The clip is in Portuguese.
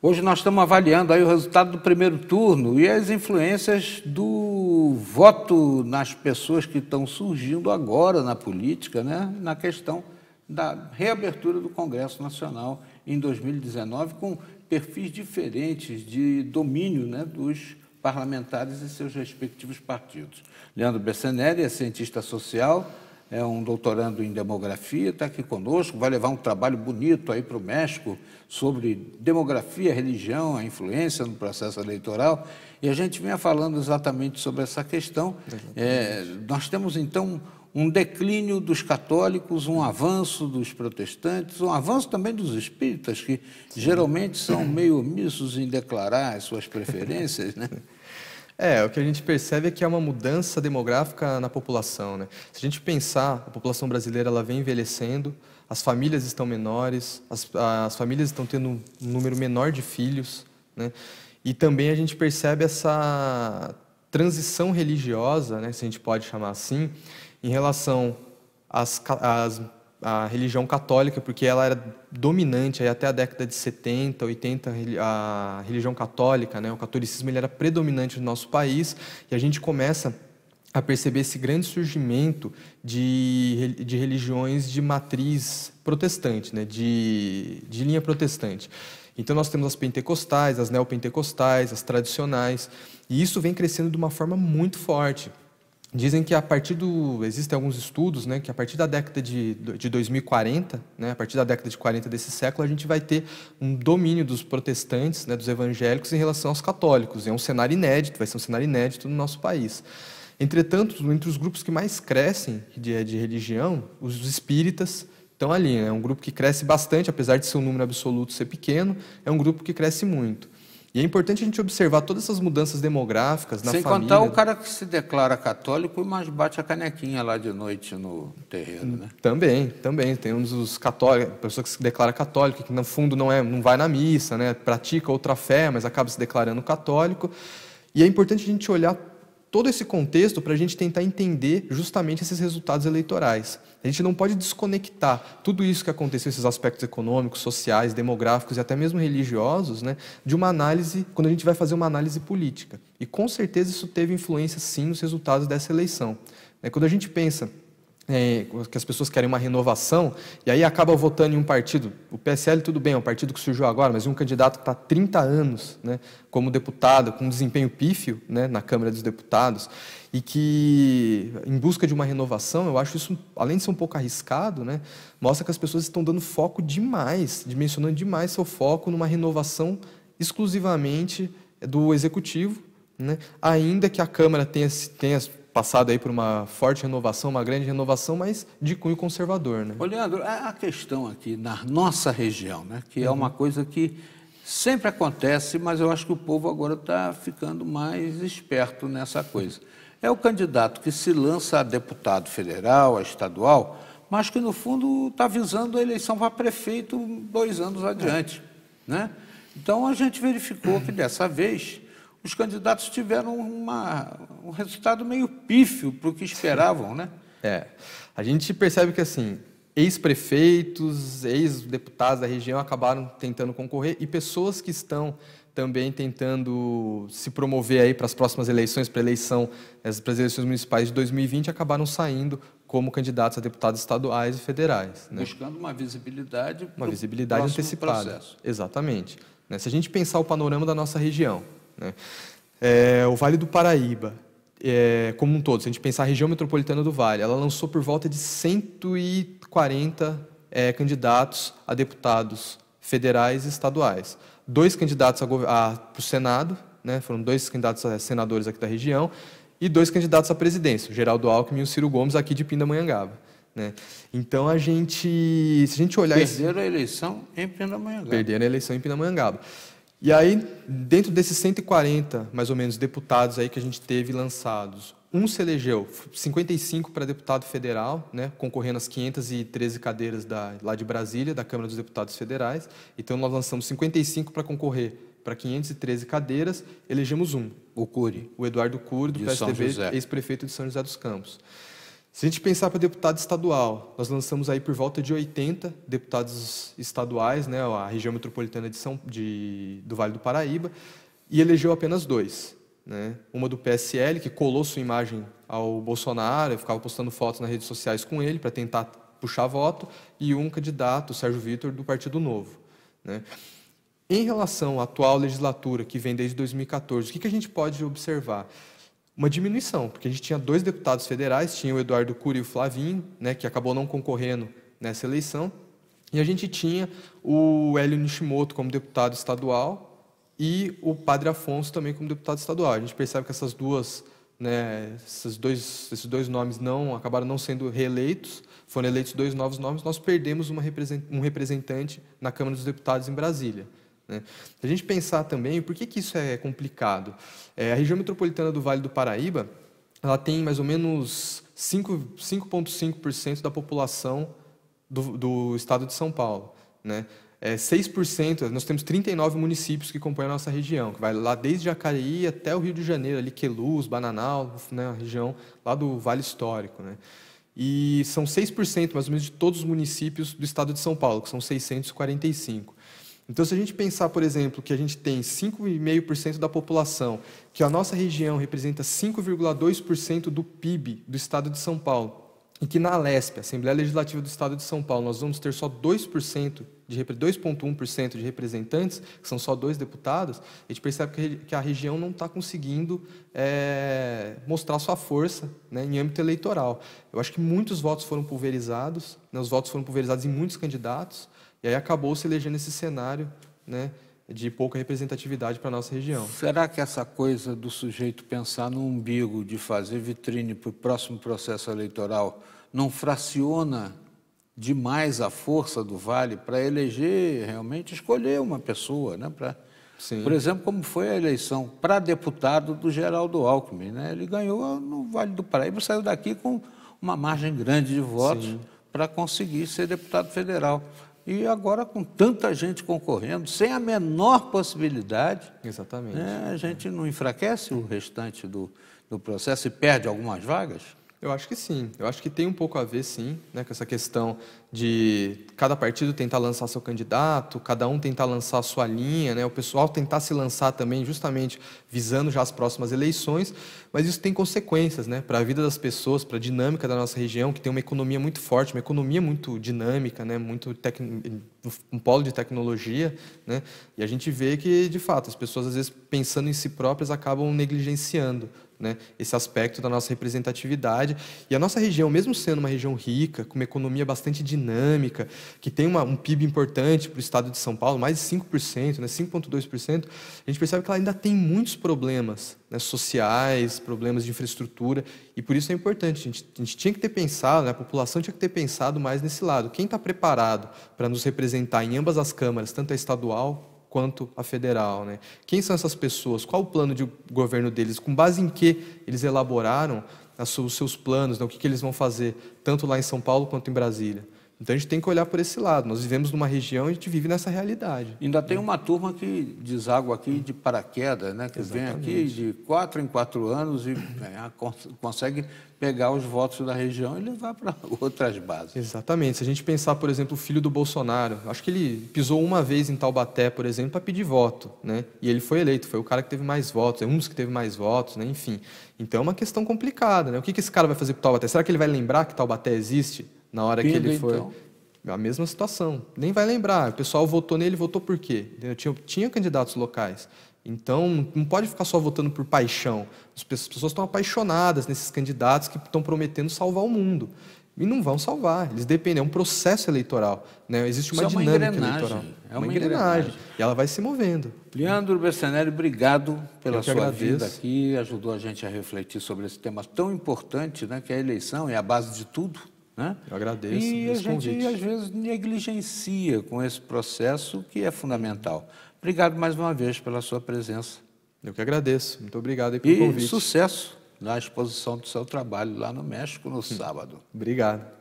Hoje nós estamos avaliando aí o resultado do primeiro turno e as influências do voto nas pessoas que estão surgindo agora na política, né? na questão da reabertura do Congresso Nacional em 2019, com perfis diferentes de domínio né? dos parlamentares e seus respectivos partidos. Leandro Bessenelli é cientista social, é um doutorando em demografia, está aqui conosco, vai levar um trabalho bonito aí para o México sobre demografia, religião, a influência no processo eleitoral. E a gente vinha falando exatamente sobre essa questão. É, nós temos, então, um declínio dos católicos, um avanço dos protestantes, um avanço também dos espíritas, que Sim. geralmente são meio omissos em declarar as suas preferências, né? É, o que a gente percebe é que há uma mudança demográfica na população. Né? Se a gente pensar, a população brasileira ela vem envelhecendo, as famílias estão menores, as, as famílias estão tendo um número menor de filhos, né? e também a gente percebe essa transição religiosa, né, se a gente pode chamar assim, em relação às, às a religião católica, porque ela era dominante aí até a década de 70, 80, a religião católica, né? o catolicismo ele era predominante no nosso país, e a gente começa a perceber esse grande surgimento de, de religiões de matriz protestante, né? de, de linha protestante. Então nós temos as pentecostais, as neopentecostais, as tradicionais, e isso vem crescendo de uma forma muito forte dizem que a partir do existem alguns estudos, né, que a partir da década de, de 2040, né, a partir da década de 40 desse século, a gente vai ter um domínio dos protestantes, né, dos evangélicos em relação aos católicos. É um cenário inédito, vai ser um cenário inédito no nosso país. Entretanto, entre os grupos que mais crescem de, de religião, os espíritas, estão ali. Né. É né? um grupo que cresce bastante, apesar de seu número absoluto ser pequeno, é um grupo que cresce muito. E é importante a gente observar todas essas mudanças demográficas na Sem família. Sem contar o cara que se declara católico, mas bate a canequinha lá de noite no terreno, né? Também, também. Tem uns dos católicos, pessoa que se declara católica, que no fundo não, é, não vai na missa, né? Pratica outra fé, mas acaba se declarando católico. E é importante a gente olhar todo esse contexto para a gente tentar entender justamente esses resultados eleitorais. A gente não pode desconectar tudo isso que aconteceu, esses aspectos econômicos, sociais, demográficos e até mesmo religiosos, né, de uma análise, quando a gente vai fazer uma análise política. E com certeza isso teve influência sim nos resultados dessa eleição. É, quando a gente pensa é, que as pessoas querem uma renovação, e aí acaba votando em um partido. O PSL, tudo bem, é um partido que surgiu agora, mas um candidato que está há 30 anos né, como deputado, com um desempenho pífio né, na Câmara dos Deputados, e que, em busca de uma renovação, eu acho isso, além de ser um pouco arriscado, né, mostra que as pessoas estão dando foco demais, dimensionando demais seu foco numa renovação exclusivamente do executivo, né? ainda que a Câmara tenha, tenha passado aí por uma forte renovação, uma grande renovação, mas de cunho conservador, né? Ô, Leandro, é a questão aqui na nossa região, né, que é uhum. é uma coisa que sempre acontece, mas eu acho que o povo agora está ficando mais esperto nessa coisa. É o candidato que se lança a deputado federal, a estadual, mas que no fundo está visando a eleição para prefeito dois anos adiante, é. né? Então a gente verificou que dessa vez os candidatos tiveram uma, um resultado meio pífio para o que esperavam, né? É. A gente percebe que, assim, ex-prefeitos, ex-deputados da região acabaram tentando concorrer e pessoas que estão também tentando se promover aí para as próximas eleições, para eleição, eh, as eleições municipais de 2020, acabaram saindo como candidatos a deputados estaduais e federais. Né? Buscando uma visibilidade. Uma visibilidade antecipada. Processo. Exatamente. Né? Se a gente pensar o panorama da nossa região, né? É, o Vale do Paraíba, é, como um todo, se a gente pensar a região metropolitana do Vale, ela lançou por volta de 140 é, candidatos a deputados federais e estaduais. Dois candidatos para o Senado, né, foram dois candidatos a senadores aqui da região, e dois candidatos à presidência, o Geraldo Alckmin e o Ciro Gomes, aqui de Pindamonhangaba. Né? Então a gente, se a gente olhar. Perderam esse... a eleição em Pindamonhangaba. Perderam a eleição em Pindamonhangaba. E aí, dentro desses 140, mais ou menos, deputados aí que a gente teve lançados, um se elegeu, 55 para deputado federal, né, concorrendo às 513 cadeiras da, lá de Brasília, da Câmara dos Deputados Federais. Então, nós lançamos 55 para concorrer para 513 cadeiras, elegemos um. O Cury. O Eduardo Cury, do de PSDB, ex-prefeito de São José dos Campos. Se a gente pensar para deputado estadual, nós lançamos aí por volta de 80 deputados estaduais, né, a região metropolitana de São, de, do Vale do Paraíba, e elegeu apenas dois. Né? Uma do PSL, que colou sua imagem ao Bolsonaro, ficava postando fotos nas redes sociais com ele para tentar puxar voto, e um candidato, Sérgio Vitor, do Partido Novo. Né? Em relação à atual legislatura, que vem desde 2014, o que, que a gente pode observar? uma diminuição, porque a gente tinha dois deputados federais, tinha o Eduardo Cury e o Flavinho, né, que acabou não concorrendo nessa eleição, e a gente tinha o Hélio Nishimoto como deputado estadual e o Padre Afonso também como deputado estadual. A gente percebe que essas duas, né, esses, dois, esses dois nomes não acabaram não sendo reeleitos, foram eleitos dois novos nomes, nós perdemos uma, um representante na Câmara dos Deputados em Brasília. Né? A gente pensar também por que, que isso é complicado. É, a região metropolitana do Vale do Paraíba ela tem mais ou menos 5,5% da população do, do, estado de São Paulo. Né? É, 6%, nós temos 39 municípios que compõem a nossa região, que vai lá desde Jacareí até o Rio de Janeiro, ali Queluz, Bananal, né, a região lá do Vale Histórico. Né? E são 6% mais ou menos de todos os municípios do estado de São Paulo, que são 645. Então, se a gente pensar, por exemplo, que a gente tem 5,5% da população, que a nossa região representa 5,2% do PIB do estado de São Paulo, em que na LESP, Assembleia Legislativa do Estado de São Paulo, nós vamos ter só 2% de 2,1% de representantes, que são só dois deputados, a gente percebe que a região não está conseguindo é, mostrar sua força né, em âmbito eleitoral. Eu acho que muitos votos foram pulverizados, né, os votos foram pulverizados em muitos candidatos, e aí acabou se elegendo esse cenário né, de pouca representatividade para a nossa região. Será que essa coisa do sujeito pensar no umbigo, de fazer vitrine para o próximo processo eleitoral, não fraciona demais a força do Vale para eleger, realmente escolher uma pessoa, né? Pra, Sim. Por exemplo, como foi a eleição para deputado do Geraldo Alckmin, né? Ele ganhou no Vale do Paraíba, saiu daqui com uma margem grande de votos para conseguir ser deputado federal. E agora, com tanta gente concorrendo, sem a menor possibilidade, Exatamente. Né, a gente não enfraquece o restante do, do processo e perde algumas vagas? Eu acho que sim. Eu acho que tem um pouco a ver, sim, né, com essa questão de cada partido tentar lançar seu candidato, cada um tentar lançar sua linha, né, o pessoal tentar se lançar também, justamente visando já as próximas eleições. Mas isso tem consequências né, para a vida das pessoas, para a dinâmica da nossa região, que tem uma economia muito forte, uma economia muito dinâmica, né, muito tec... um polo de tecnologia. Né, e a gente vê que, de fato, as pessoas, às vezes, pensando em si próprias, acabam negligenciando né, esse aspecto da nossa representatividade. E a nossa região, mesmo sendo uma região rica, com uma economia bastante dinâmica, que tem uma, um PIB importante para o estado de São Paulo, mais de 5%, né, 5,2%, a gente percebe que ela ainda tem muitos problemas né, sociais, problemas de infraestrutura, e por isso é importante. A gente, a gente tinha que ter pensado, né, a população tinha que ter pensado mais nesse lado. Quem está preparado para nos representar em ambas as câmaras, tanto a estadual quanto a federal. Né? Quem são essas pessoas? Qual o plano de governo deles? Com base em que eles elaboraram os seus planos, né? o que, que eles vão fazer, tanto lá em São Paulo quanto em Brasília? Então a gente tem que olhar por esse lado. Nós vivemos numa região e a gente vive nessa realidade. Ainda tem uma turma que deságua aqui de paraquedas, né? que Exatamente. vem aqui de quatro em quatro anos e né, consegue pegar os votos da região e levar para outras bases. Exatamente. Se a gente pensar, por exemplo, o filho do Bolsonaro, acho que ele pisou uma vez em Taubaté, por exemplo, para pedir voto, né? E ele foi eleito, foi o cara que teve mais votos, é um dos que teve mais votos, né? Enfim. Então é uma questão complicada, né? O que, que esse cara vai fazer para Taubaté? Será que ele vai lembrar que Taubaté existe? Na hora Pedro, que ele for. Então. A mesma situação. Nem vai lembrar. O pessoal votou nele, votou por quê? Tinha, tinha candidatos locais. Então, não pode ficar só votando por paixão. As pessoas estão apaixonadas nesses candidatos que estão prometendo salvar o mundo. E não vão salvar. Eles dependem. É um processo eleitoral. Né? Existe uma, é uma dinâmica eleitoral. É uma, uma engrenagem. engrenagem. E ela vai se movendo. Leandro Bessanelli, obrigado pela sua agradeço. vida aqui. Ajudou a gente a refletir sobre esse tema tão importante, né, que é a eleição, é a base de tudo. Né? Eu agradeço. E a gente, convite. às vezes, negligencia com esse processo que é fundamental. Obrigado mais uma vez pela sua presença. Eu que agradeço. Muito obrigado aí pelo e convite. E sucesso na exposição do seu trabalho lá no México no sábado. obrigado.